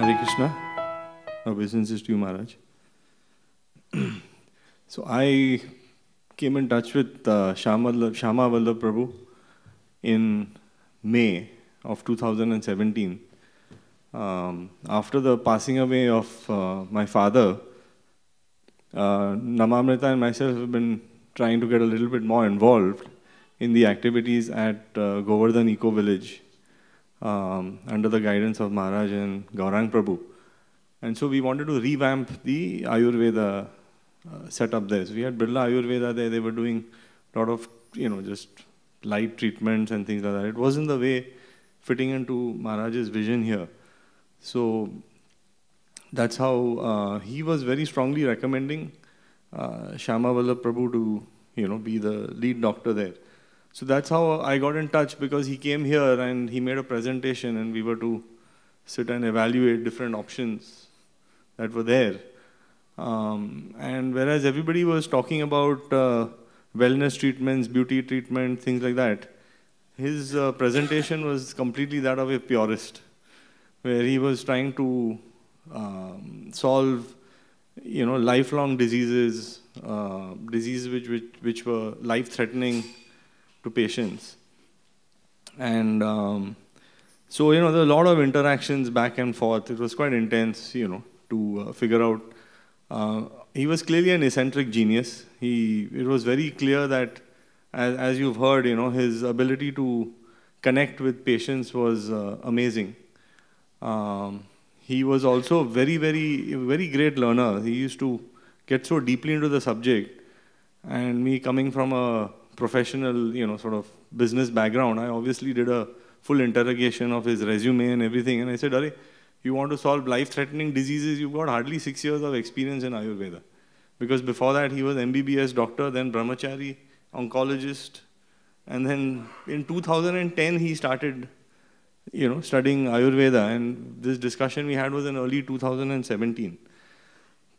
Hare Krishna. Our is to you, Maharaj. so I came in touch with uh, Shama, Shama Vallabh Prabhu in May of 2017. Um, after the passing away of uh, my father, uh, Namamrita and myself have been trying to get a little bit more involved in the activities at uh, Govardhan Eco Village um, under the guidance of Maharaj and Gaurang Prabhu. And so we wanted to revamp the Ayurveda uh, setup there. So we had Birla Ayurveda there. They were doing a lot of, you know, just light treatments and things like that. It wasn't the way fitting into Maharaj's vision here. So that's how uh, he was very strongly recommending uh, Shama Prabhu to, you know, be the lead doctor there. So that's how I got in touch because he came here and he made a presentation and we were to sit and evaluate different options that were there. Um, and whereas everybody was talking about uh, wellness treatments, beauty treatment, things like that, his uh, presentation was completely that of a purist, where he was trying to um, solve, you know, lifelong diseases, uh, diseases which, which, which were life-threatening, to patients. And um, so, you know, there were a lot of interactions back and forth. It was quite intense, you know, to uh, figure out. Uh, he was clearly an eccentric genius. He, it was very clear that, as, as you've heard, you know, his ability to connect with patients was uh, amazing. Um, he was also very, very, very great learner. He used to get so deeply into the subject. And me coming from a professional, you know, sort of business background, I obviously did a full interrogation of his resume and everything. And I said, Are you want to solve life-threatening diseases? You've got hardly six years of experience in Ayurveda. Because before that, he was MBBS doctor, then brahmachari, oncologist. And then in 2010, he started, you know, studying Ayurveda. And this discussion we had was in early 2017.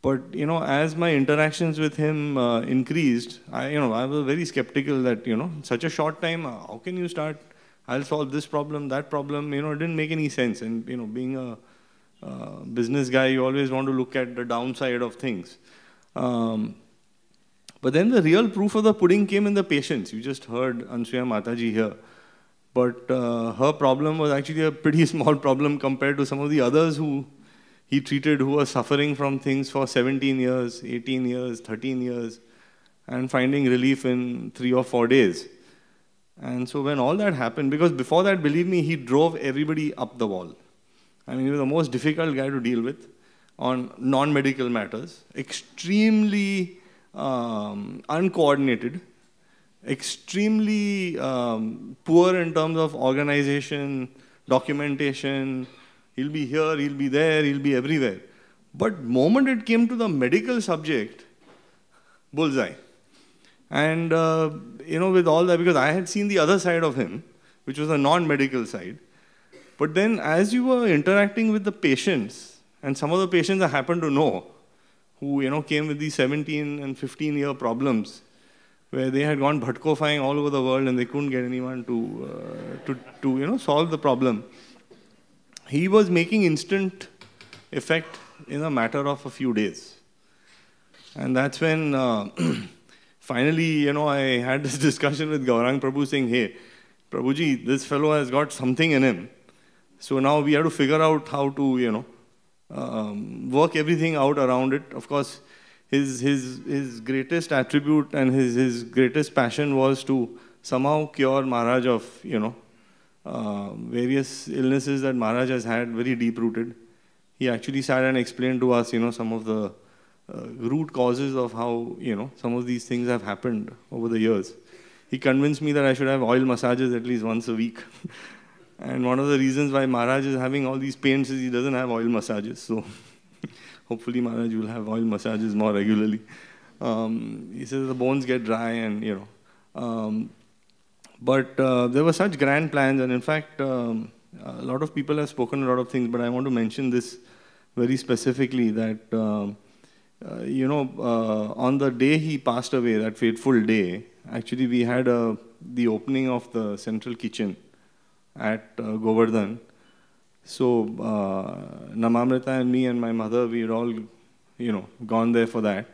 But you know, as my interactions with him uh, increased, I you know I was very skeptical that you know such a short time, uh, how can you start? I'll solve this problem, that problem. You know, it didn't make any sense. And you know, being a uh, business guy, you always want to look at the downside of things. Um, but then the real proof of the pudding came in the patients. You just heard Ansuya Mataji here. But uh, her problem was actually a pretty small problem compared to some of the others who he treated who were suffering from things for 17 years, 18 years, 13 years, and finding relief in three or four days. And so when all that happened, because before that, believe me, he drove everybody up the wall. I mean, he was the most difficult guy to deal with on non medical matters, extremely um, uncoordinated, extremely um, poor in terms of organization, documentation, He'll be here, he'll be there, he'll be everywhere. But moment it came to the medical subject, bullseye. And, uh, you know, with all that, because I had seen the other side of him, which was a non-medical side. But then as you were interacting with the patients, and some of the patients I happen to know, who, you know, came with these 17 and 15 year problems, where they had gone bhatkofying all over the world and they couldn't get anyone to, uh, to, to you know, solve the problem he was making instant effect in a matter of a few days. And that's when uh, finally, you know, I had this discussion with Gaurang Prabhu saying, hey, Prabhuji, this fellow has got something in him. So now we have to figure out how to, you know, um, work everything out around it. Of course, his, his, his greatest attribute and his, his greatest passion was to somehow cure Maharaj of, you know, um, various illnesses that Maharaj has had, very deep rooted. He actually sat and explained to us, you know, some of the uh, root causes of how, you know, some of these things have happened over the years. He convinced me that I should have oil massages at least once a week. And one of the reasons why Maharaj is having all these pains is he doesn't have oil massages. So hopefully Maharaj will have oil massages more regularly. Um, he says the bones get dry and, you know. Um, but uh, there were such grand plans, and in fact, um, a lot of people have spoken a lot of things, but I want to mention this very specifically that, um, uh, you know, uh, on the day he passed away, that fateful day, actually we had uh, the opening of the central kitchen at uh, Govardhan. So uh, Namamrita and me and my mother, we had all, you know, gone there for that.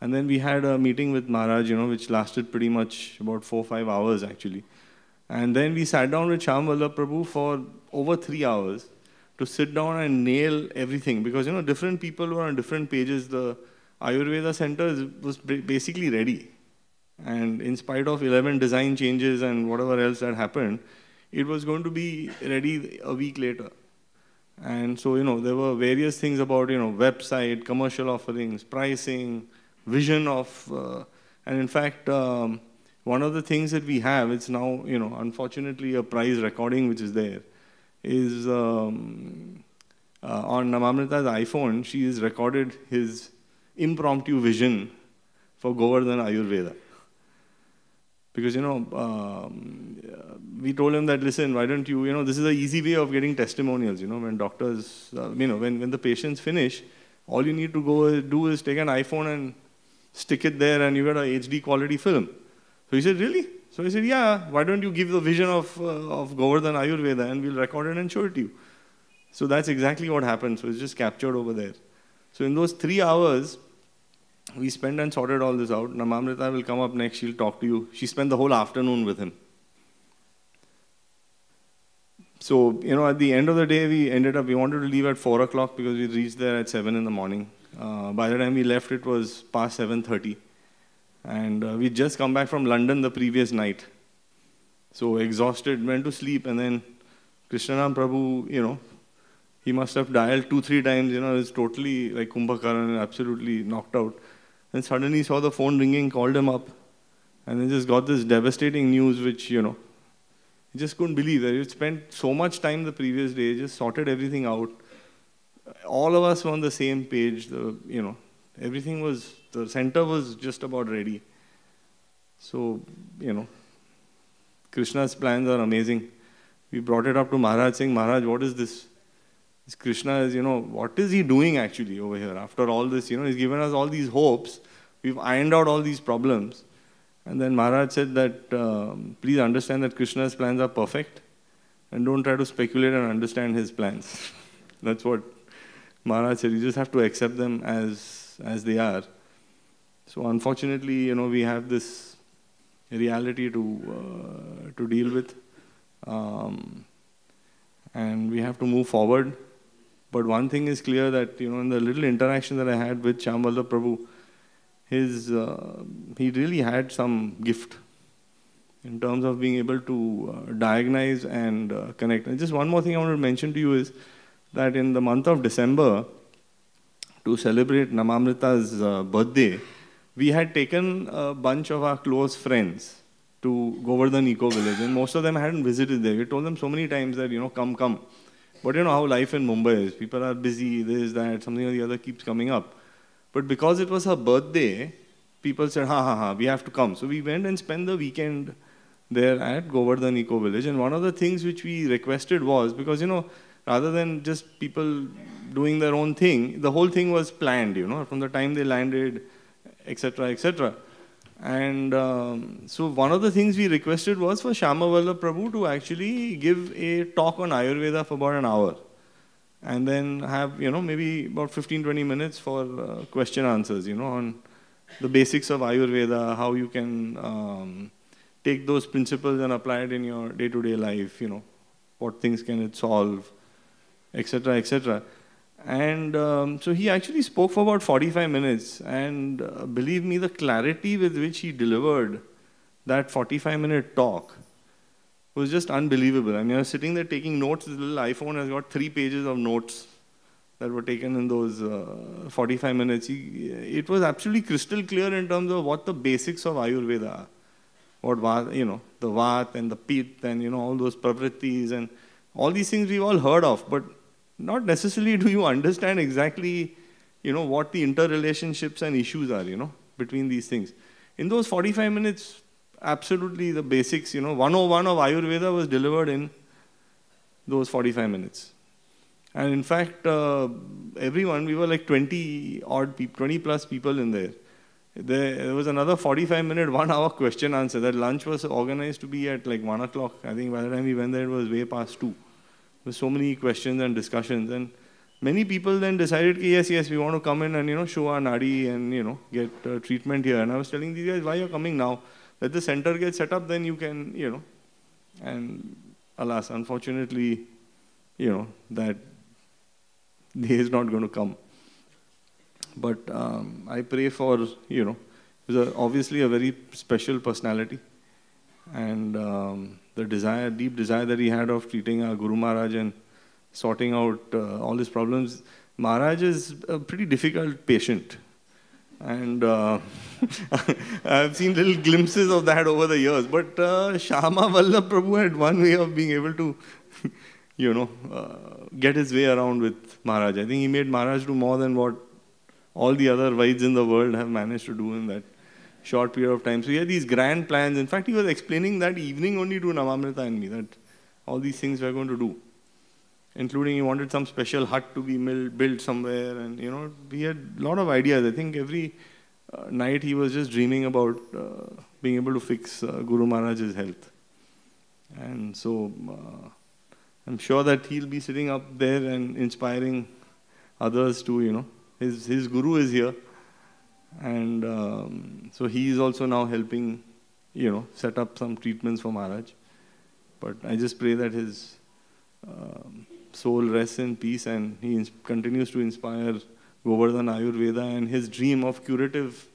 And then we had a meeting with Maharaj, you know, which lasted pretty much about four five hours actually. And then we sat down with Shyam Prabhu for over three hours to sit down and nail everything because, you know, different people were on different pages. The Ayurveda center was basically ready. And in spite of 11 design changes and whatever else that happened, it was going to be ready a week later. And so, you know, there were various things about, you know, website, commercial offerings, pricing, vision of, uh, and in fact, um, one of the things that we have, it's now, you know, unfortunately a prize recording which is there, is um, uh, on Namamrita's iPhone, she has recorded his impromptu vision for Govardhan Ayurveda. Because, you know, um, we told him that, listen, why don't you, you know, this is an easy way of getting testimonials, you know, when doctors, uh, you know, when, when the patients finish, all you need to go do is take an iPhone and stick it there and you get a HD quality film. So he said, really? So I said, yeah, why don't you give the vision of, uh, of Govardhan Ayurveda and we'll record it and show it to you. So that's exactly what happened. So it's just captured over there. So in those three hours, we spent and sorted all this out. Namamrita will come up next, she'll talk to you. She spent the whole afternoon with him. So, you know, at the end of the day, we ended up, we wanted to leave at 4 o'clock because we reached there at 7 in the morning. Uh, by the time we left, it was past 7.30. And uh, we just come back from London the previous night. So exhausted, went to sleep. And then Krishnanam Prabhu, you know, he must have dialed two, three times. You know, is totally like Kumbhakaran, absolutely knocked out. And suddenly saw the phone ringing, called him up. And then just got this devastating news, which, you know, he just couldn't believe that you spent so much time the previous day, just sorted everything out all of us were on the same page. The, you know, everything was, the center was just about ready. So, you know, Krishna's plans are amazing. We brought it up to Maharaj saying, Maharaj, what is this? This Krishna is, you know, what is he doing actually over here? After all this, you know, he's given us all these hopes. We've ironed out all these problems. And then Maharaj said that, um, please understand that Krishna's plans are perfect and don't try to speculate and understand his plans. That's what Maharaj said, you just have to accept them as, as they are. So unfortunately, you know, we have this reality to, uh, to deal with. Um, and we have to move forward. But one thing is clear that, you know, in the little interaction that I had with Chambalda Prabhu, his, uh, he really had some gift in terms of being able to uh, diagnose and uh, connect. And just one more thing I want to mention to you is, that in the month of December, to celebrate Namamrita's uh, birthday, we had taken a bunch of our close friends to Govardhan Eco Village, and most of them hadn't visited there. We told them so many times that, you know, come, come. But you know how life in Mumbai is. People are busy, this, that, something or the other keeps coming up. But because it was her birthday, people said, ha, ha, ha, we have to come. So we went and spent the weekend there at Govardhan Eco Village. And one of the things which we requested was, because, you know, rather than just people doing their own thing. The whole thing was planned, you know, from the time they landed, etc., etc. And um, so one of the things we requested was for Shama Prabhu to actually give a talk on Ayurveda for about an hour. And then have, you know, maybe about 15, 20 minutes for uh, question answers, you know, on the basics of Ayurveda, how you can um, take those principles and apply it in your day to -day life, you know, what things can it solve, etc., etc. And um, so he actually spoke for about 45 minutes. And uh, believe me, the clarity with which he delivered that 45 minute talk was just unbelievable. I mean, I was sitting there taking notes. This little iPhone has got three pages of notes that were taken in those uh, 45 minutes. He, it was absolutely crystal clear in terms of what the basics of Ayurveda are. What, you know, the Vat and the Pit and, you know, all those pravrittis and all these things we've all heard of. But not necessarily do you understand exactly, you know, what the interrelationships and issues are, you know, between these things. In those 45 minutes, absolutely the basics, you know, 101 of Ayurveda was delivered in those 45 minutes. And in fact, uh, everyone, we were like 20 odd people, 20 plus people in there. there. There was another 45 minute, one hour question answer. That lunch was organized to be at like one o'clock. I think by the time we went there, it was way past two so many questions and discussions, and many people then decided, yes, yes, we want to come in and you know show our nadi and you know get uh, treatment here. And I was telling these guys, why you're coming now? Let the center get set up, then you can you know. And alas, unfortunately, you know that day is not going to come. But um, I pray for you know, obviously a very special personality and um, the desire, deep desire that he had of treating our Guru Maharaj and sorting out uh, all his problems. Maharaj is a pretty difficult patient. And uh, I've seen little glimpses of that over the years. But uh, Shama Vallabh Prabhu had one way of being able to, you know, uh, get his way around with Maharaj. I think he made Maharaj do more than what all the other Vaids in the world have managed to do in that short period of time. So he had these grand plans. In fact, he was explaining that evening only to Namamrita and me that all these things we're going to do, including he wanted some special hut to be built somewhere. And, you know, he had a lot of ideas. I think every uh, night he was just dreaming about uh, being able to fix uh, Guru Maharaj's health. And so uh, I'm sure that he'll be sitting up there and inspiring others to, you know, his, his guru is here. And um, so he is also now helping, you know, set up some treatments for Maharaj. But I just pray that his um, soul rests in peace and he continues to inspire Govardhan Ayurveda and his dream of curative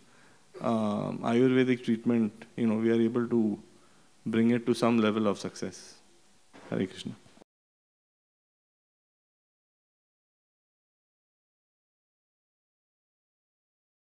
um, Ayurvedic treatment, you know, we are able to bring it to some level of success. Hare Krishna.